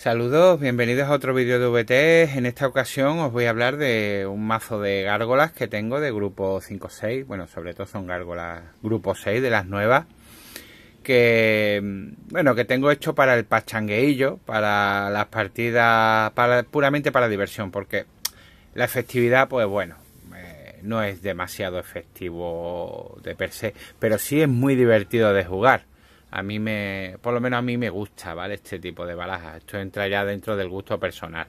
Saludos, bienvenidos a otro vídeo de VT. En esta ocasión os voy a hablar de un mazo de gárgolas que tengo de grupo 5-6. Bueno, sobre todo son gárgolas grupo 6 de las nuevas. Que, bueno, que tengo hecho para el pachangueillo, para las partidas, puramente para diversión, porque la efectividad, pues bueno, eh, no es demasiado efectivo de per se, pero sí es muy divertido de jugar a mí me, por lo menos a mí me gusta, ¿vale? Este tipo de barajas. Esto entra ya dentro del gusto personal.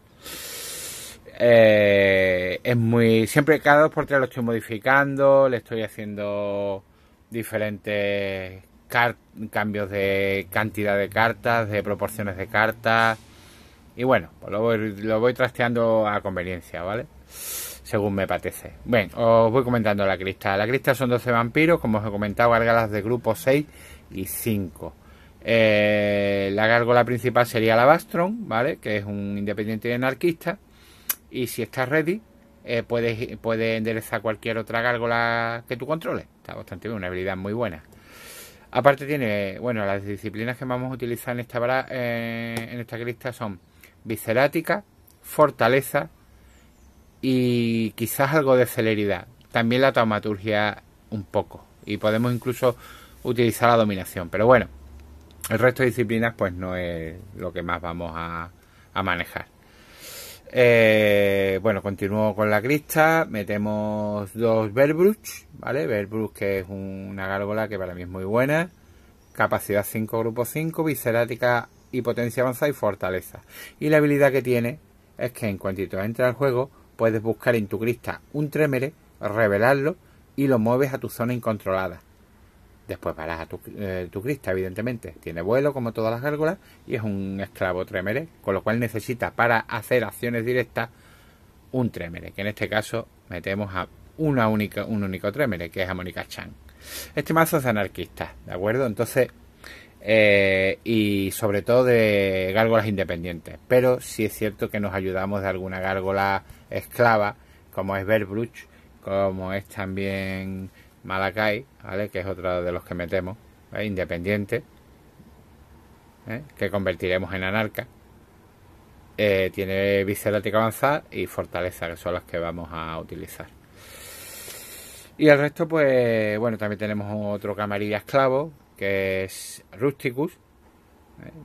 Eh, es muy, siempre cada dos por tres lo estoy modificando, le estoy haciendo diferentes cambios de cantidad de cartas, de proporciones de cartas. Y bueno, pues lo voy, trasteando a conveniencia, ¿vale? Según me apetece. Bueno, os voy comentando la crista. La crista son 12 vampiros, como os he comentado, argalas de grupo 6 y 5. Eh, la gárgola principal sería la Bastron, ¿vale? Que es un independiente y anarquista. Y si estás ready, eh, puedes, puedes, enderezar cualquier otra gárgola que tú controles. Está bastante bien, una habilidad muy buena. Aparte tiene, bueno, las disciplinas que vamos a utilizar en esta, eh, en esta lista son viscerática, fortaleza y quizás algo de celeridad. También la taumaturgia un poco. Y podemos incluso utilizar la dominación. Pero bueno, el resto de disciplinas pues no es lo que más vamos a, manejar. Eh, bueno, continúo con la crista. Metemos dos Verbruch, ¿vale? Verbruch que es una gárgola que para mí es muy buena. Capacidad 5, grupo 5, viscerática y potencia avanzada y fortaleza. Y la habilidad que tiene es que en cuanto entra al juego, puedes buscar en tu crista un trémere, revelarlo y lo mueves a tu zona incontrolada. Después para tu, eh, tu, crista, evidentemente. Tiene vuelo, como todas las gárgolas, y es un esclavo tremere, con lo cual necesita para hacer acciones directas un tremere, que en este caso metemos a una única, un único tremere, que es a Mónica Chan. Este mazo es anarquista, ¿de acuerdo? Entonces, eh, y sobre todo de gárgolas independientes. Pero sí es cierto que nos ayudamos de alguna gárgola esclava, como es Berbruch, como es también Malakai, ¿vale? Que es otra de los que metemos, Independiente, ¿eh? que convertiremos en anarca. Eh, tiene Bicelática avanzada y fortaleza, que son las que vamos a utilizar. Y el resto, pues, bueno, también tenemos otro camarilla esclavo, que es Rusticus.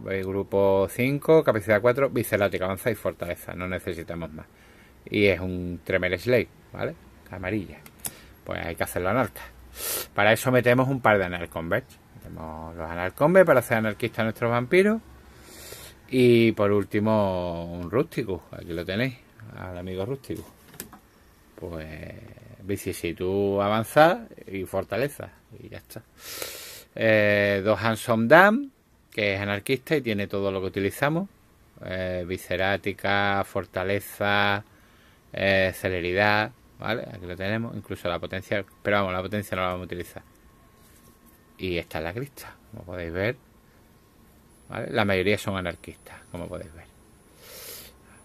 ¿eh? Grupo 5, capacidad 4, Bicelática avanzada y fortaleza. No necesitamos más. Y es un Tremel Slave, ¿vale? Camarilla pues hay que hacerlo anarca. Para eso metemos un par de anarconverts. Metemos los anarcombes para hacer anarquistas nuestros vampiros. Y por último, un rústico. Aquí lo tenéis, al amigo rústico. Pues vicisitud avanzada y fortaleza. Y ya está. Eh, dos Handsome Dam, que es anarquista y tiene todo lo que utilizamos. Eh, viscerática, fortaleza, eh, celeridad, ¿Vale? Aquí lo tenemos, incluso la potencia, pero vamos, la potencia no la vamos a utilizar. Y esta es la crista, como podéis ver. ¿Vale? La mayoría son anarquistas, como podéis ver.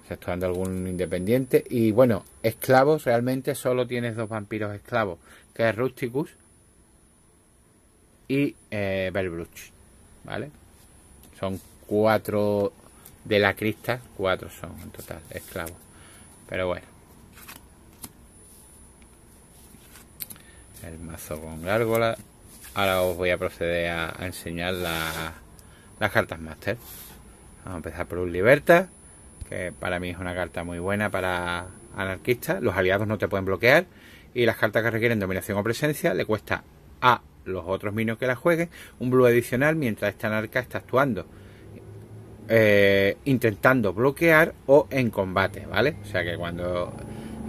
se dando algún independiente. Y bueno, esclavos, realmente solo tienes dos vampiros esclavos, que es Rusticus y eh, ¿Vale? Son cuatro de la crista, cuatro son en total, esclavos. Pero bueno. el mazo con gárgola. Ahora os voy a proceder a, enseñar las cartas máster. Vamos a empezar por un libertad que para mí es una carta muy buena para anarquistas. Los aliados no te pueden bloquear. Y las cartas que requieren dominación o presencia le cuesta a los otros minions que la jueguen un blue adicional mientras esta anarca está actuando. Eh, intentando bloquear o en combate, ¿vale? O sea que cuando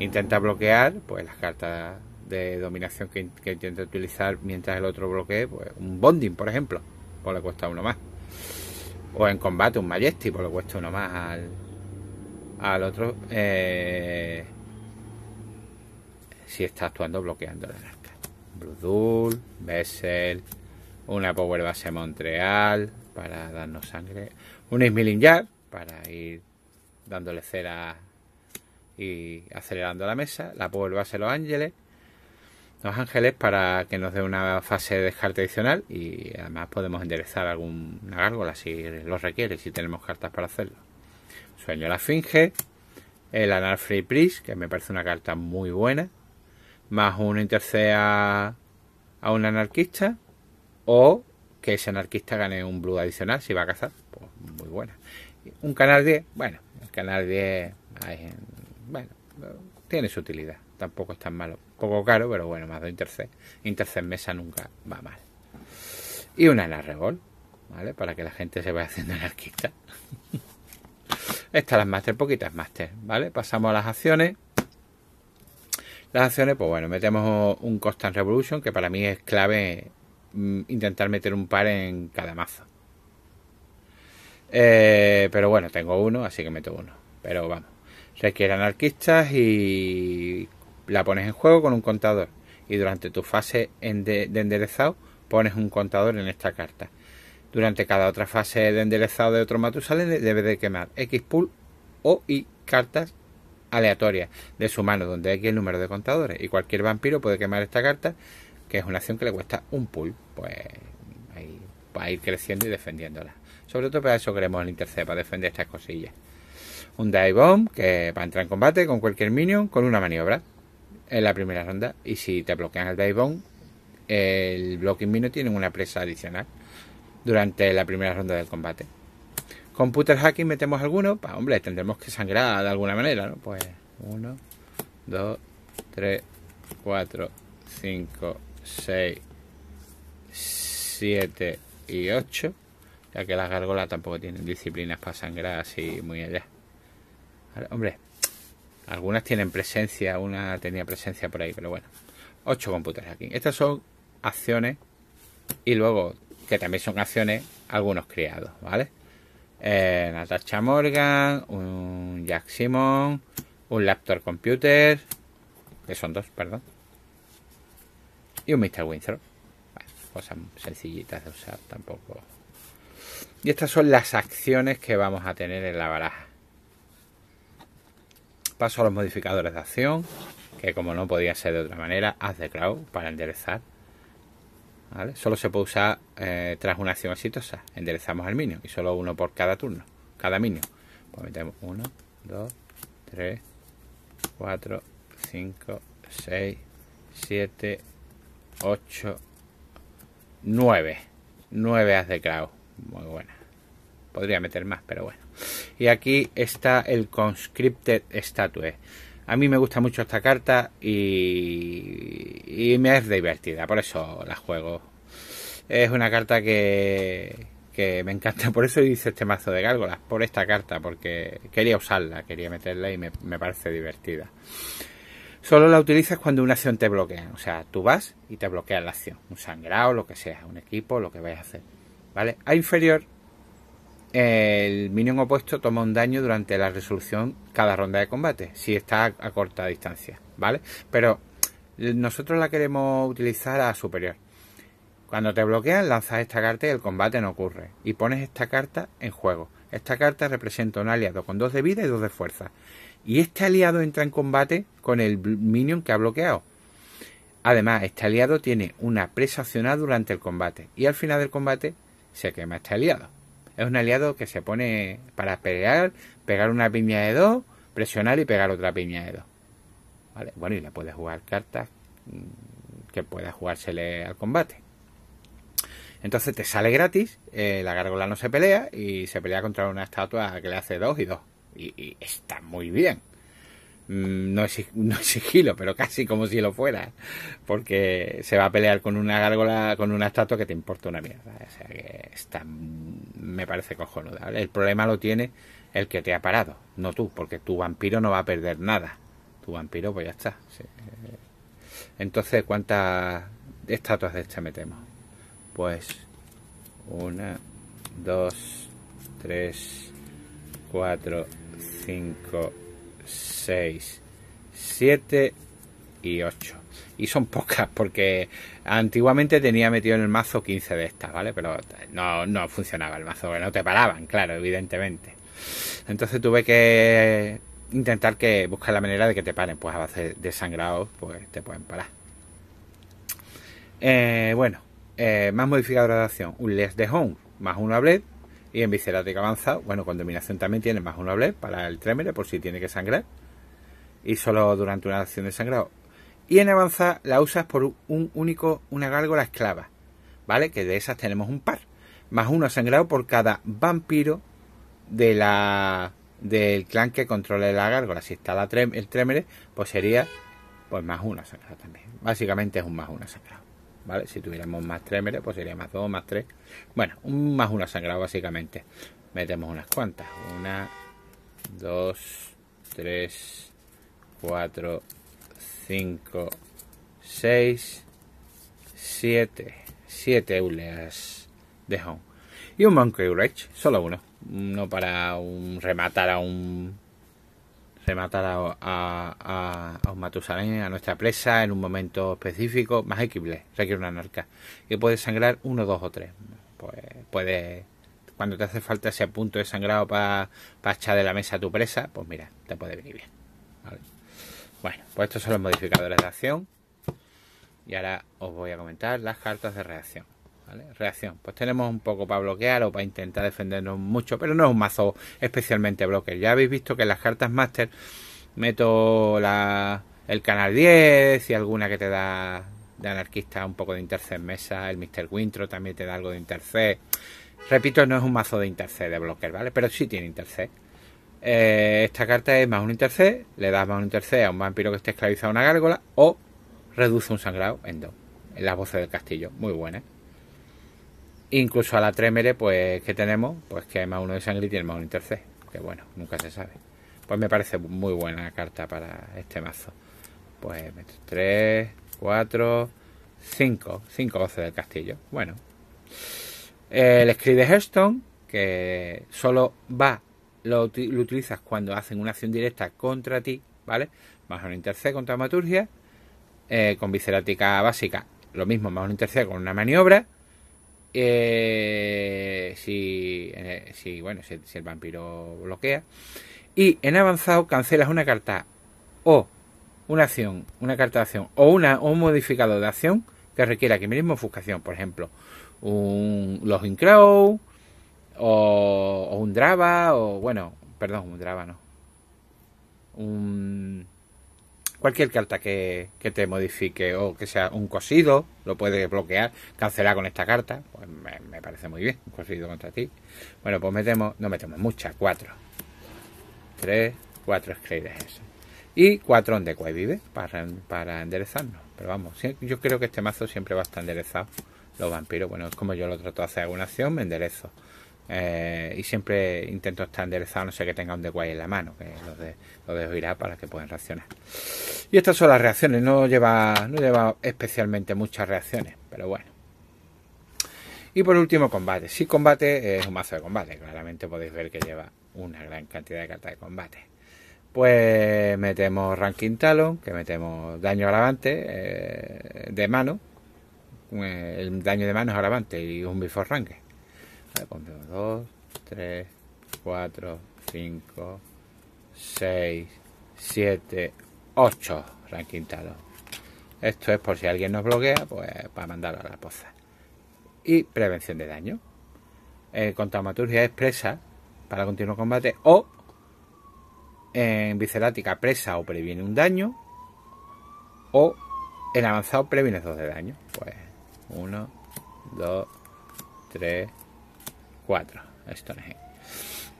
intenta bloquear, pues las cartas de dominación que, intenta utilizar mientras el otro bloquee, pues un bonding, por ejemplo, pues le cuesta uno más. O en combate, un majesty, pues le cuesta uno más al, otro eh, si está actuando bloqueando la narca. Brudul, Bessel, una Power Base Montreal para darnos sangre, un Ismiling Yard para ir dándole cera y acelerando la mesa, la Power Base Los Ángeles, los Ángeles para que nos dé una fase de descarte adicional y además podemos enderezar alguna gárgola si lo requiere, si tenemos cartas para hacerlo. Sueño la Finge, el Anal Free Priest, que me parece una carta muy buena, más uno intercede a un anarquista o que ese anarquista gane un blue adicional si va a cazar, pues muy buena. Un canal 10, bueno, el canal 10 bueno, tiene su utilidad, tampoco es tan malo poco caro, pero bueno, más de Intercept. en Mesa nunca va mal. Y una en Narrebol, ¿vale? Para que la gente se vaya haciendo anarquista. Estas las máster, poquitas máster, ¿vale? Pasamos a las acciones. Las acciones, pues bueno, metemos un Constant Revolution, que para mí es clave mm, intentar meter un par en cada mazo. Eh, pero bueno, tengo uno, así que meto uno. Pero vamos, requiere anarquistas y la pones en juego con un contador y durante tu fase de enderezado pones un contador en esta carta. Durante cada otra fase de enderezado de otro Matusale debe de quemar X pool o Y cartas aleatorias de su mano, donde hay el número de contadores. Y cualquier vampiro puede quemar esta carta, que es una acción que le cuesta un pool. Pues va a ir creciendo y defendiéndola. Sobre todo para eso queremos el Intercept, para defender estas cosillas. Un Dive Bomb que va a entrar en combate con cualquier minion con una maniobra en la primera ronda. Y si te bloquean el dive el blocking mino tienen una presa adicional durante la primera ronda del combate. Computer hacking metemos alguno, pues hombre, tendremos que sangrar de alguna manera, ¿no? Pues 1, 2, 3, 4, 5, 6, 7 y 8. Ya que las gárgolas tampoco tienen disciplinas para sangrar así muy allá. hombre, algunas tienen presencia, una tenía presencia por ahí, pero bueno. Ocho computadores aquí. Estas son acciones y luego, que también son acciones, algunos criados, ¿vale? Eh, Natasha Morgan, un Jack Simon, un Laptop Computer, que son dos, perdón, y un Mr. Winthrop. cosas sencillitas de usar tampoco. Y estas son las acciones que vamos a tener en la baraja. Paso a los modificadores de acción, que como no podía ser de otra manera, haz de crowd para enderezar. ¿Vale? Solo se puede usar eh, tras una acción exitosa. Enderezamos al minion y solo uno por cada turno, cada minion. Pues metemos 1, 2, 3, 4, 5, 6, 7, 8, 9. 9 haz de crowd. Muy buena podría meter más, pero bueno. Y aquí está el Conscripted Statue. A mí me gusta mucho esta carta y, y me es divertida, por eso la juego. Es una carta que, me encanta. Por eso hice este mazo de gárgolas, por esta carta, porque quería usarla, quería meterla y me, parece divertida. Solo la utilizas cuando una acción te bloquea. O sea, tú vas y te bloquea la acción. Un sangrado, lo que sea, un equipo, lo que vayas a hacer. ¿Vale? A inferior el minion opuesto toma un daño durante la resolución cada ronda de combate, si está a, corta distancia, ¿vale? Pero eh, nosotros la queremos utilizar a superior. Cuando te bloquean, lanzas esta carta y el combate no ocurre. Y pones esta carta en juego. Esta carta representa un aliado con dos de vida y dos de fuerza. Y este aliado entra en combate con el minion que ha bloqueado. Además, este aliado tiene una presa accionada durante el combate. Y al final del combate se quema este aliado. Es un aliado que se pone para pelear, pegar una piña de dos, presionar y pegar otra piña de dos. Bueno, y le puede jugar cartas mm, que pueda jugársele al combate. Entonces te sale gratis, eh, la gárgola no se pelea y se pelea contra una estatua que le hace dos y dos. y está muy bien. Mm, no es, no sigilo, pero casi como si lo fuera, porque se va a pelear con una gárgola, con una estatua que te importa una mierda. O sea que está, me parece cojonuda. El problema lo tiene el que te ha parado, no tú, porque tu vampiro no va a perder nada. Tu vampiro, pues ya está. Entonces, ¿cuántas estatuas de estas metemos? Pues una, dos, tres, cuatro, cinco, 6, 7 y 8. Y son pocas porque antiguamente tenía metido en el mazo 15 de estas, ¿vale? Pero no, funcionaba el mazo, no te paraban, claro, evidentemente. Entonces tuve que intentar que buscar la manera de que te paren, pues a base de sangrado, pues te pueden parar. Eh, bueno, eh, más modificadores de acción, un Les de Home, más un a y en viscerática avanzado, bueno, con dominación también tiene más uno a para el Tremere por si tiene que sangrar y solo durante una acción de sangrado. Y en avanzar la usas por un único, una gárgola esclava, ¿vale? Que de esas tenemos un par, más uno sangrado por cada vampiro de la del clan que controle la gárgola. Si está el trémere, pues sería pues más uno sangrado también. Básicamente es un más uno sangrado, ¿vale? Si tuviéramos más tremere pues sería más dos, más tres. Bueno, un más uno sangrado básicamente. Metemos unas cuantas. Una, dos, tres, 4, 5, 6, 7. 7 euleas de home Y un Monkey solo uno. No para un rematar a un. Rematar a, un Matusalén, a nuestra presa, en un momento específico, más equible, requiere una narca. Que puede sangrar uno, dos o tres. Pues puede. Cuando te hace falta ese punto de sangrado para echar de la mesa a tu presa, pues mira, te puede venir bien. Vale. Bueno, pues estos son los modificadores de acción. Y ahora os voy a comentar las cartas de reacción. ¿vale? Reacción. Pues tenemos un poco para bloquear o para intentar defendernos mucho, pero no es un mazo especialmente bloque. Ya habéis visto que en las cartas máster meto la, el canal 10 y alguna que te da de anarquista un poco de en mesa. El Mr. Wintro también te da algo de interced. Repito, no es un mazo de interced de bloque, ¿vale? Pero sí tiene interced. Eh, esta carta es más un interced, le das más un intercé a un vampiro que esté esclavizado a una gárgola o reduce un sangrado en dos. En las voces del castillo, muy buena. ¿eh? Incluso a la trémere, pues, que tenemos, pues que hay más uno de sangre y tiene más un intercé Que bueno, nunca se sabe. Pues me parece muy buena carta para este mazo. Pues meto 3, 4, 5. 5 voces del castillo. Bueno. El eh, escribe de Hearthstone, que solo va lo, utilizas cuando hacen una acción directa contra ti, ¿vale? Más un intercede eh, con traumaturgia con viscerática básica, lo mismo, más un intercede con una maniobra. Eh, si, eh, si, bueno, si, el vampiro bloquea. Y en avanzado cancelas una carta o una acción, una carta de acción o, una, un modificado de acción que requiera que mismo ofuscación, por ejemplo, un, los crowd o, un Drava, o bueno, perdón, un Drava no. cualquier carta que, te modifique o que sea un cosido, lo puedes bloquear, cancelar con esta carta. Pues me, parece muy bien, un cosido contra ti. Bueno, pues metemos, no metemos muchas, cuatro. Tres, cuatro escleras Y cuatro donde cual vive para, para enderezarnos. Pero vamos, yo creo que este mazo siempre va a estar enderezado. Los vampiros, bueno, es como yo lo trato de hacer alguna acción, me enderezo. Eh, y siempre intento estar enderezado, no sé que tenga un deguay en la mano, que lo de los dejo para que puedan reaccionar. Y estas son las reacciones, no lleva, no lleva especialmente muchas reacciones, pero bueno. Y por último, combate. Si combate es un mazo de combate, claramente podéis ver que lleva una gran cantidad de cartas de combate. Pues metemos Ranking Talon, que metemos daño agravante eh, de mano. Eh, el daño de mano es agravante y un Before Ranking 2, 3, 4, 5, 6, 7, 8 ranquintados. Esto es por si alguien nos bloquea, pues para mandarlo a la poza. Y prevención de daño. Eh, con taumaturgia expresa para continuo combate o en bicelática presa o previene un daño o en avanzado previene dos de daño. Pues 1, 2, 3, 4. Stonehenge.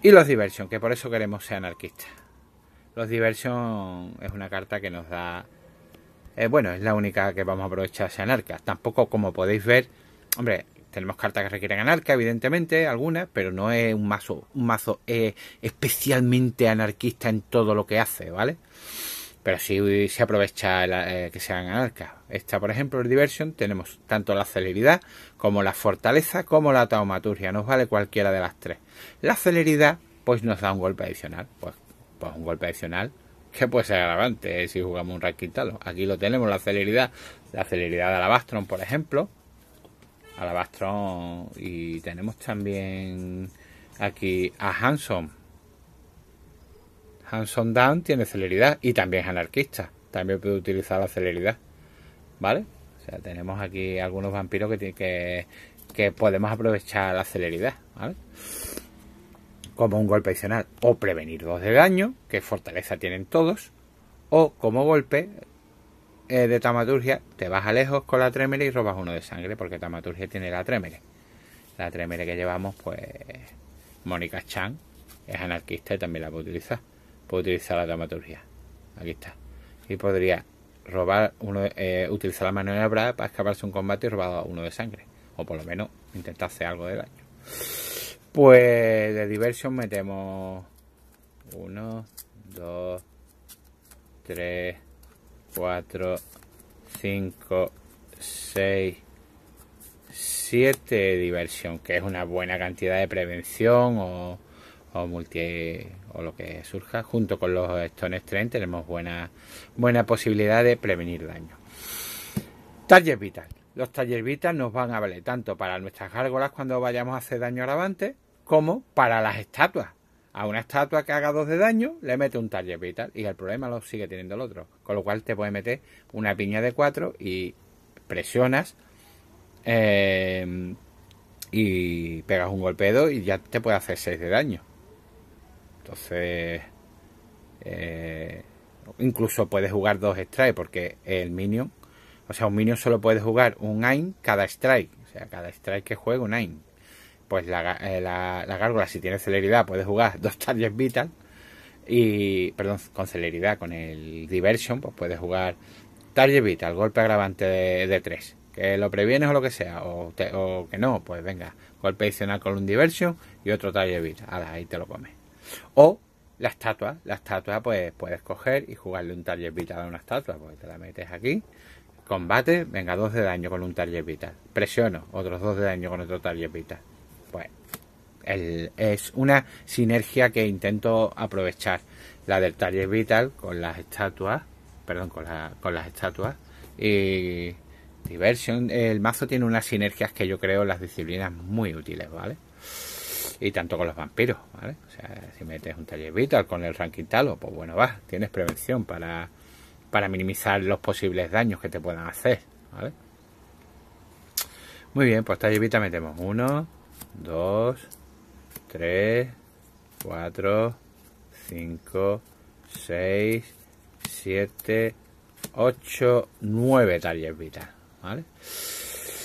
Y los Diversion, que por eso queremos ser anarquistas. Los Diversion es una carta que nos da... Eh, bueno, es la única que vamos a aprovechar ser anarca. Tampoco, como podéis ver, hombre, tenemos cartas que requieren anarca, evidentemente, algunas, pero no es un mazo, un mazo eh, especialmente anarquista en todo lo que hace, ¿vale? Pero si se aprovecha que eh, se que sean está Esta, por ejemplo, el Diversion, tenemos tanto la celeridad como la fortaleza como la taumaturgia. Nos vale cualquiera de las tres. La celeridad, pues nos da un golpe adicional. Pues, pues un golpe adicional que puede ser agravante eh, si jugamos un Raquitalo. Aquí lo tenemos, la celeridad. La celeridad de Alabastron, por ejemplo. Alabastron. Y tenemos también aquí a Hanson Hanson Down tiene celeridad y también es anarquista. También puede utilizar la celeridad. ¿Vale? O sea, tenemos aquí algunos vampiros que, que, podemos aprovechar la celeridad. ¿Vale? Como un golpe adicional o prevenir dos de daño, que fortaleza tienen todos. O como golpe eh, de tamaturgia, te vas a lejos con la tremere y robas uno de sangre, porque tamaturgia tiene la tremere, La tremere que llevamos, pues, Mónica Chan es anarquista y también la puede utilizar puede utilizar la dramaturgia. Aquí está. Y podría robar uno, eh, utilizar la maniobra para escaparse un combate y robar a uno de sangre. O por lo menos intentar hacer algo de daño. Pues de diversión metemos 1, 2, 3, 4, 5, 6, 7 diversión, que es una buena cantidad de prevención o o multi o lo que surja junto con los stones Strength tenemos buena buena posibilidad de prevenir daño Taller vital los talleres vital nos van a valer tanto para nuestras gárgolas cuando vayamos a hacer daño avante. como para las estatuas a una estatua que haga dos de daño le mete un taller vital y el problema lo sigue teniendo el otro con lo cual te puede meter una piña de cuatro y presionas eh, y pegas un golpedo y ya te puede hacer 6 de daño. Entonces, eh, incluso puedes jugar dos strikes porque el minion, o sea, un minion solo puede jugar un AIM cada strike. O sea, cada strike que juegue un AIM. Pues la, eh, gárgola, si tiene celeridad, puede jugar dos targets vital. Y, perdón, con celeridad, con el diversion, pues puedes jugar target vital, golpe agravante de, 3. Que lo previenes o lo que sea, o, o que no, pues venga, golpe adicional con un diversion y otro target vital. ahí te lo comes. O la estatua, la estatua pues puedes coger y jugarle un target vital a una estatua, Porque te la metes aquí, combate, venga, dos de daño con un target vital, presiono, otros dos de daño con otro target vital. Pues es una sinergia que intento aprovechar, la del target vital con las estatuas, perdón, con, con las estatuas y diversión el mazo tiene unas sinergias que yo creo las disciplinas muy útiles, ¿vale? y tanto con los vampiros, ¿vale? O sea, si metes un taller vital con el ranking talo, oh, pues bueno, va, tienes prevención para, para minimizar los posibles daños que te puedan hacer, ¿vale? Muy bien, pues taller metemos 1, 2, 3, 4, 5, 6, 7, 8, 9 talleres vital, ¿vale?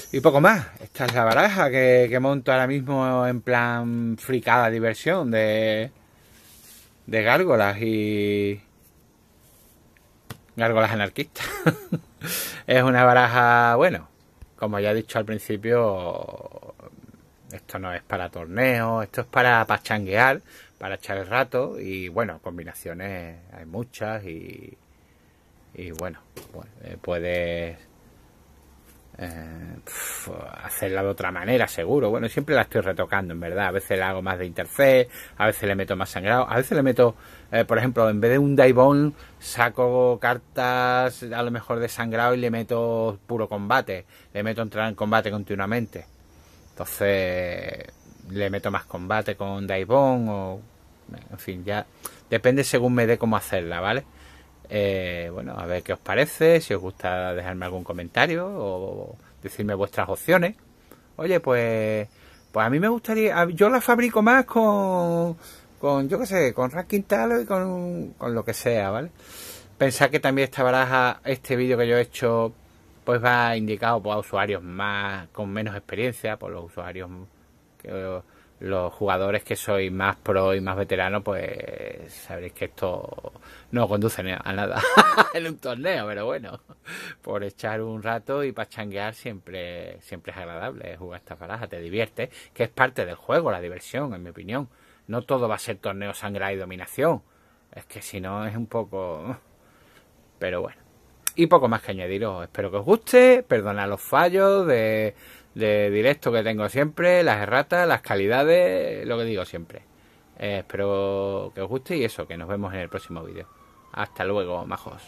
Y poco más. Esta es la baraja que, monto ahora mismo en plan fricada diversión de, de gárgolas y... Gárgolas anarquistas. es una baraja, bueno, como ya he dicho al principio, esto no es para torneos, esto es para pachanguear, para echar el rato y bueno, combinaciones hay muchas y, y bueno pues, eh, puedes eh, hacerla de otra manera, seguro. Bueno, siempre la estoy retocando, en verdad. A veces la hago más de interfaz, a veces le meto más sangrado, a veces le meto, eh, por ejemplo, en vez de un Daibon, saco cartas a lo mejor de sangrado y le meto puro combate. Le meto entrar en combate continuamente. Entonces, le meto más combate con Daibon o. En fin, ya depende según me dé cómo hacerla, ¿vale? Eh, bueno, a ver qué os parece, si os gusta dejarme algún comentario o decirme vuestras opciones. Oye, pues, pues a mí me gustaría, yo la fabrico más con, yo qué sé, con Ranking tal y con, lo que sea, ¿vale? Pensad que también esta baraja, este vídeo que yo he hecho, pues va indicado por usuarios más con menos experiencia, por los usuarios que los jugadores que sois más pro y más veteranos, pues sabréis que esto no conduce a nada en un torneo, pero bueno, por echar un rato y para changuear siempre, siempre es agradable jugar esta baraja, te divierte, que es parte del juego, la diversión, en mi opinión. No todo va a ser torneo sangrado y dominación, es que si no es un poco... Pero bueno. Y poco más que añadiros. Espero que os guste. perdona los fallos de de directo que tengo siempre, las erratas, las calidades, lo que digo siempre. Eh, espero que os guste y eso, que nos vemos en el próximo vídeo. Hasta luego, majos.